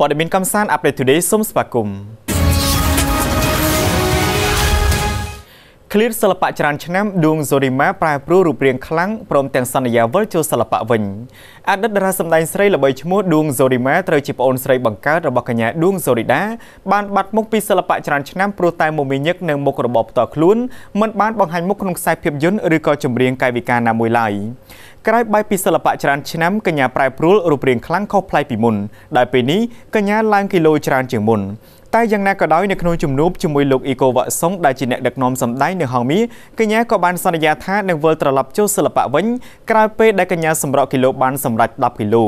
ព័ត៌មានកំសាន្ត Update Today សូមស្វាគមន៍ឃ្លៀតសិល្បៈច្រើនឆ្នាំឌួង សូរីម៉ាប្រែប្រួលរូបរាងខ្លាំងព្រមទាំងសន្យាវិលចូលសិល្បៈវិញអតីតតារាសម្ដែងស្រីល្បីឈ្មោះឌួងសូរីម៉ាត្រូវជាប្អូនស្រីបង្កើតរបស់កញ្ញាឌួងសូរីដា បានបាត់មុខពីសិល្បៈច្រើនឆ្នាំព្រោះតែមមាញឹកនៅមុខរបបផ្ទាល់ខ្លួនមិនបានបង្ហាញមុខក្នុងខ្សែភាពយន្តឬក៏ចម្រៀងកាយវិការណាមួយឡើយក្រៅបាយពីសិល្បៈច្រើនឆ្នាំកញ្ញាប្រែប្រួលរូបរាងខ្លាំងខុសប្លែកពីមុនដែលពេលនេះកញ្ញាឡើងគីឡូច្រើនជាងមុនតែយ៉ាងណាក៏ដោយនៅក្នុងជំនួបជាមួយលោកអ៊ីកូវ៉ាក់សុងដែលជាអ្នកដឹកនាំសម្ដែងនៅហងមីកញ្ញាក៏បានសន្យាថានឹងវិលត្រឡប់ចូលសិល្បៈវិញក្រោយពេលដែលកញ្ញាសម្រកគីឡូបានសម្រេច10គីឡូ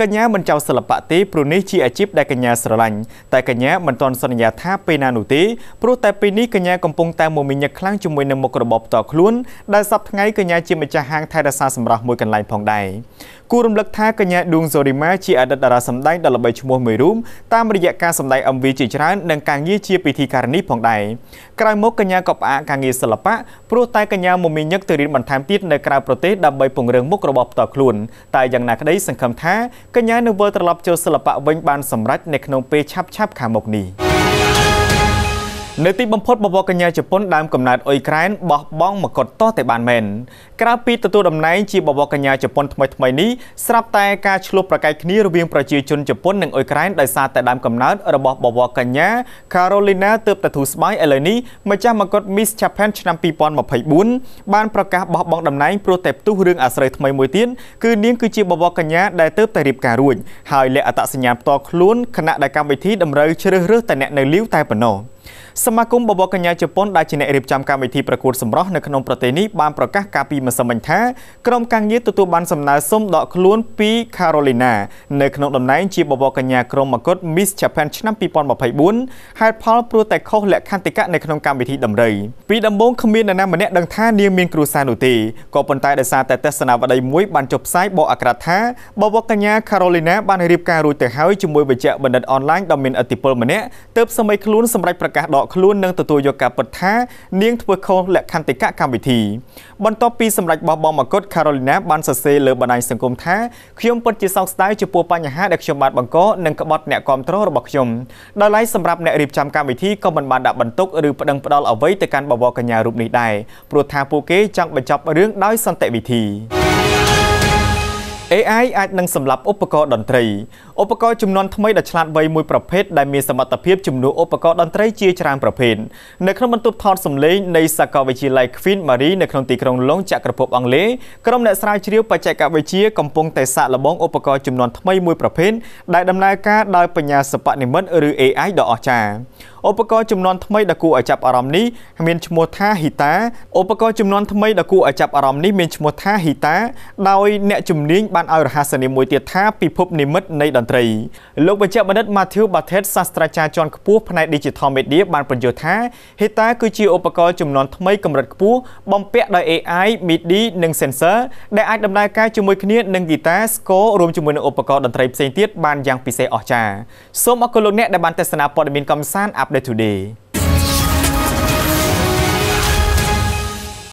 កញ្ញាមិនចោលសិល្បៈទេព្រោះនេះជាអាជីពដែលកញ្ញាស្រឡាញ់តែកញ្ញាមិនទាន់សន្យាថាពេលណានោះទេព្រោះតែពេលនេះកញ្ញាកំពុងតែមមាញឹកខ្លាំងជាមួយនឹងមុខរបរផ្ទាល់ខ្លួនដែលសប្តាហ៍កញ្ញាជាម្ចាស់ហាងថែរក្សាសម្រស់មួយកន្លែងផងដែរគួររំលឹកថាកញ្ញាឌួងសូរីម៉ាជាអតីតតារាសម្ដែងដ៏ល្បីឈ្មោះមួយរូបតាមរយៈការសម្ដែង MV ជាច្រើនននឹងការងារជាពិធីការនេះផងដែរក្រោយមកកញ្ញាក៏ផ្អាកការងារសិល្បៈព្រោះតែកញ្ញាមមាញឹកទៅរៀនបន្ថែមទៀតនៅក្រៅប្រទេសដើម្បីពង្រឹងមុខរបរផ្ទាល់ខ្លួន តែយ៉ាងណាក្តីសង្ឃឹមថាកញ្ញានឹងវិលត្រឡប់ចូលសិល្បៈវិញបានសម្រេចនៅក្នុងពេលឆាប់ៗខាងមុខនេះនៅទីបំផុតបវរកញ្ញាជប៉ុនដើមកំណើតអ៊ុយក្រែនបោះបង់មកុដតតែបានមែនក្រៅពីទទួលតំណែងជាបវរកញ្ញាជប៉ុនថ្មីថ្មីនេះស្រាប់តែការឈ្លោះប្រកែកគ្នារវាងប្រជាជនជប៉ុននិងអ៊ុយក្រែនដោយសារតែដើមកំណើតរបស់បវរកញ្ញា Carolina ទើបតែធូរស្បើយឥឡូវនេះម្ចាស់មកុដ Miss Japan ឆ្នាំ2024បានប្រកាសបោះបង់តំណែងព្រោះតែផ្ទុះរឿងអាស្រូវថ្មីមួយទៀតគឺនាងគឺជាបវរកញ្ញាដែលទើបតែរៀបការរួចហើយលះអត្តសញ្ញាណផ្ទាល់ខ្លួនគណៈដែលកម្មវិធីតម្រូវជ្រើសរើសតែអ្នកនៅលីវតែប៉ុណ្ណោះ។សមាគមបបរកញ្ញាជប៉ុនដែលជាអ្នករៀបចំកម្មវិធីប្រកួតសម្រស់នៅក្នុងប្រទេសនេះបានប្រកាសកាលពីម្សិលមិញថាក្រុមការងារទទួលបានសំណើសុំដកខ្លួនពី Carolina នៅក្នុងតំណែងជាបបរកញ្ញាក្រុមមកុដ Miss Japan ឆ្នាំ2024ហេតុផលព្រោះតែខុសលក្ខន្តិកៈនៅក្នុងកម្មវិធីដំរីពីដំបូងគ្មាននរណាម្នាក់ដឹងថានាងមានគ្រួសារនោះទេក៏ប៉ុន្តែដោយសារតែទស្សនាវដ្តីមួយបានចុះផ្សាយបកអាក្រាតថាបបរកញ្ញា Carolina បានរៀបការរួចទៅហើយជាមួយវេជ្ជបណ្ឌិតអនឡាញដ៏មានឥទ្ធិពលម្នាក់ទើបសម័យខ្លួនសម្រាប់ប្រកាសដកខ្លួននឹងទទួលយកការពិតថានាងធ្វើខុសលក្ខន្តិកៈកម្មវិធីបន្ទាប់ពីសម្ដេចបោះបង់មកុដ Carolina បានសរសេរលើបណ្ដាញសង្គមថាខ្ញុំពិតជាសោកស្ដាយចំពោះបញ្ហាដែលខ្ញុំបានបង្កនិងក្បត់អ្នកគ្រប់គ្រងរបស់ខ្ញុំដោយឡែកសម្រាប់អ្នករៀបចំកម្មវិធីក៏មិនបានដាក់បន្ទុកឬប្តឹងផ្តល់អ្វីទៅកាន់បវរកញ្ញារូបនេះដែរព្រោះថាពួកគេចង់បញ្ចប់រឿងដោយសន្តិវិធី AI អាចនឹងសម្លាប់ឧបករណ៍តន្ត្រីឧបករណ៍ចំនួនថ្មីដ៏ឆ្លាតវៃមួយប្រភេទដែលមានសមត្ថភាពជំនួសឧបករណ៍តន្ត្រីជាច្រើនប្រភេទនៅក្នុងបន្ទប់ថតសម្លេងនៃសាកលវិទ្យាល័យ Queen Mary នៅក្នុងទីក្រុងឡុងចក្រភពអង់គ្លេសក្រុមអ្នកស្រាវជ្រាវបច្ចេកវិទ្យាកំពុងតែសាកល្បងឧបករណ៍ចំនួនថ្មីមួយប្រភេទដែលដំណើរការដោយបញ្ញាសិប្បនិម្មិតឬ AI ដ៏អស្ចារ្យឧបករណ៍ចំនួនថ្មីដ៏គួរឲ្យចាប់អារម្មណ៍នេះមានឈ្មោះថា Hita ឧបករណ៍ចំនួនថ្មីដ៏គួរឲ្យចាប់អារម្មណ៍នេះមានឈ្មោះថា Hita ដោយអ្នកជំនាញបានបានឲ្យរហស្សនាមមួយទៀតថាពិភពនិមិត្តនៃតន្ត្រីលោកវេជ្ជបណ្ឌិត Matthew Bartlett សាស្ត្រាចារ្យជាន់ខ្ពស់ផ្នែក Digital Media បានបញ្យល់ថាហេតា គឺជាឧបករណ៍ចំនួនថ្មីកម្រិតខ្ពស់បំពាក់ដោយ AI, MIDI និង sensor ដែលអាចដំណើរការជាមួយគ្នានឹងហ្គីតា score រួមជាមួយនឹងឧបករណ៍តន្ត្រីផ្សេងទៀតបានយ៉ាងពិសេសអស្ចារ្យសូមអរគុណលោកអ្នកដែលបានទស្សនាព័ត៌មានកំសាន្ត Update Today